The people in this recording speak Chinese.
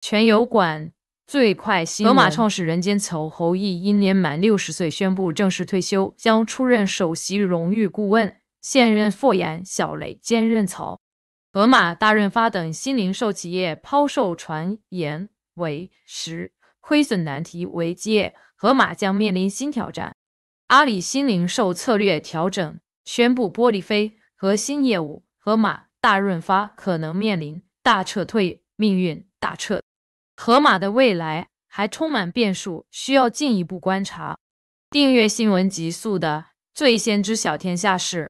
全油管最快新闻：盒马创始人兼球侯毅因年满六十岁，宣布正式退休，将出任首席荣誉顾问。现任副阳、小雷兼任曹。盒马、大润发等新零售企业抛售传言为实，亏损难题为戒，盒马将面临新挑战。阿里新零售策略调整，宣布玻璃非核心业务，盒马、大润发可能面临大撤退命运。大撤。河马的未来还充满变数，需要进一步观察。订阅新闻极速的，最先知晓天下事。